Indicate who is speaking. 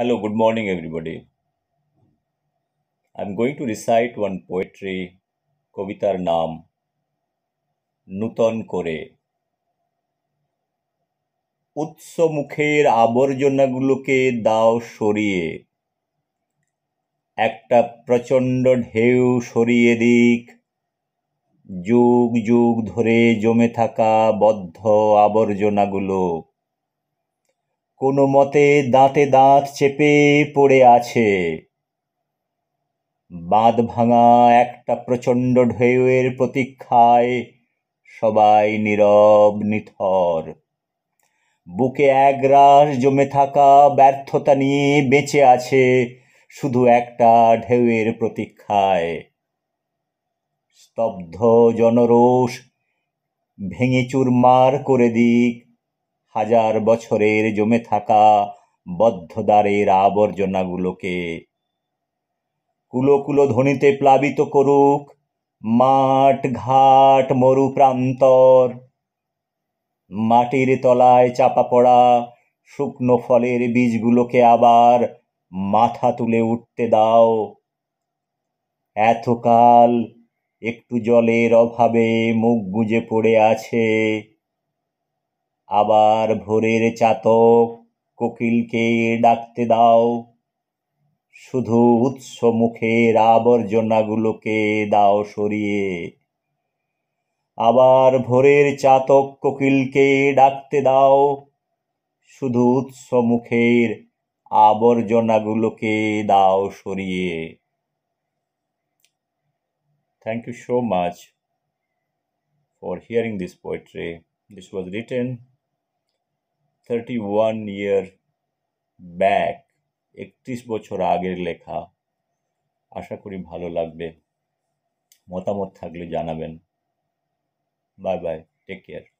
Speaker 1: Hello, good morning, everybody. I'm going to recite one poetry, Kovitar Naam, Nutan Kore. উৎস মুখের আবর্জনাগুলোকে দাও সরিয়ে একটা প্রচণ্ড ঢেউ সরিয়ে দিক যুগ যুগ ধরে জমে থাকা বদ্ধ আবর্জনাগুলো কোনো মতে দাঁতে দাঁত চেপে পড়ে আছে বাঁধ ভাঙা একটা প্রচণ্ড ঢেউয়ের প্রতীক্ষায় সবাই নীরব নিথর বুকে একগ্রাস জমে থাকা ব্যর্থতা নিয়ে বেঁচে আছে শুধু একটা ঢেউয়ের প্রতীক্ষায় স্তব্ধ জনরোষ ভেঙে চুরমার করে দিক হাজার বছরের জমে থাকা বদ্ধদ্বারের আবর্জনাগুলোকে কুলোকুলো ধনীতে প্লাবিত করুক মাঠ ঘাট মরু প্রান্তর মাটির তলায় চাপা পড়া শুকনো ফলের বীজগুলোকে আবার মাথা তুলে উঠতে দাও এতকাল একটু জলের অভাবে মুখ গুঁজে পড়ে আছে আবার ভোরের চাতক কোকিলকে ডাকতে দাও শুধু উৎস মুখের আবর্জনাগুলোকে দাও সরিয়ে আবার ভোরের চাতক কোকিলকে ডাকতে দাও শুধু উৎস মুখের আবর্জনাগুলোকে দাও সরিয়ে thank you so much for hearing this poetry this was written thirty one year back একত্রিশ বছর আগের লেখা আশা করি ভালো লাগবে মতামত থাকলে জানাবেন বাই বাই টেক কেয়ার